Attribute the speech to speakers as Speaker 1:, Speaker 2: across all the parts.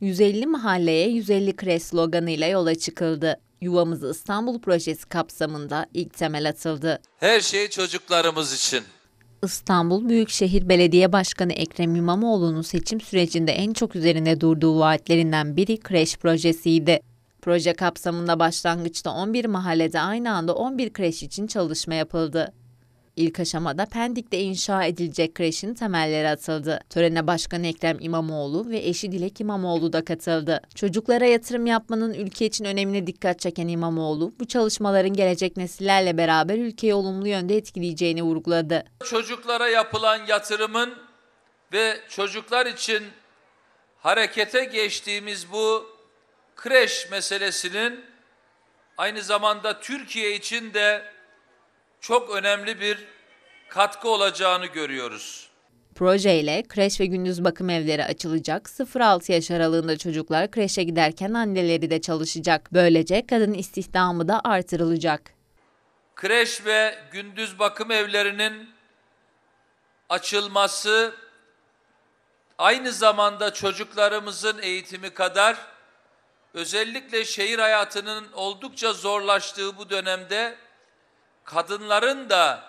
Speaker 1: 150 mahalleye 150 kre sloganıyla yola çıkıldı. Yuvamız İstanbul projesi kapsamında ilk temel atıldı.
Speaker 2: Her şey çocuklarımız için.
Speaker 1: İstanbul Büyükşehir Belediye Başkanı Ekrem İmamoğlu'nun seçim sürecinde en çok üzerine durduğu vaatlerinden biri kreş projesiydi. Proje kapsamında başlangıçta 11 mahallede aynı anda 11 kreş için çalışma yapıldı. İlk aşamada Pendik'te inşa edilecek kreşin temelleri atıldı. Törene Başkan Ekrem İmamoğlu ve eşi Dilek İmamoğlu da katıldı. Çocuklara yatırım yapmanın ülke için önemine dikkat çeken İmamoğlu, bu çalışmaların gelecek nesillerle beraber ülkeyi olumlu yönde etkileyeceğini vurguladı.
Speaker 2: Çocuklara yapılan yatırımın ve çocuklar için harekete geçtiğimiz bu kreş meselesinin aynı zamanda Türkiye için de çok önemli bir katkı olacağını görüyoruz.
Speaker 1: Projeyle kreş ve gündüz bakım evleri açılacak, 0-6 yaş aralığında çocuklar kreşe giderken anneleri de çalışacak. Böylece kadın istihdamı da artırılacak.
Speaker 2: Kreş ve gündüz bakım evlerinin açılması aynı zamanda çocuklarımızın eğitimi kadar özellikle şehir hayatının oldukça zorlaştığı bu dönemde kadınların da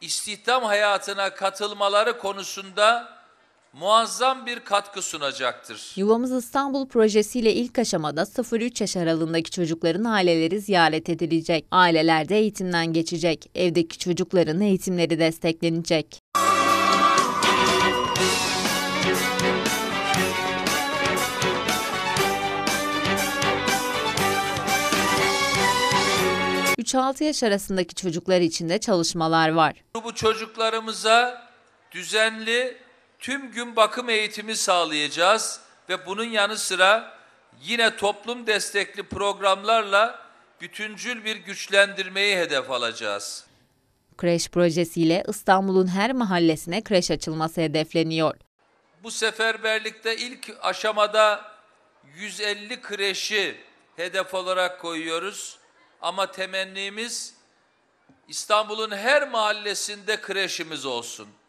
Speaker 2: istihdam hayatına katılmaları konusunda muazzam bir katkı sunacaktır.
Speaker 1: Yuvamız İstanbul projesiyle ilk aşamada 0-3 yaş aralığındaki çocukların aileleri ziyaret edilecek. Ailelerde eğitimden geçecek. Evdeki çocukların eğitimleri desteklenecek. 3-6 yaş arasındaki çocuklar için de çalışmalar var.
Speaker 2: Bu çocuklarımıza düzenli tüm gün bakım eğitimi sağlayacağız ve bunun yanı sıra yine toplum destekli programlarla bütüncül bir güçlendirmeyi hedef alacağız.
Speaker 1: Kreş projesiyle İstanbul'un her mahallesine kreş açılması hedefleniyor.
Speaker 2: Bu seferberlikte ilk aşamada 150 kreşi hedef olarak koyuyoruz. Ama temennimiz İstanbul'un her mahallesinde kreşimiz olsun.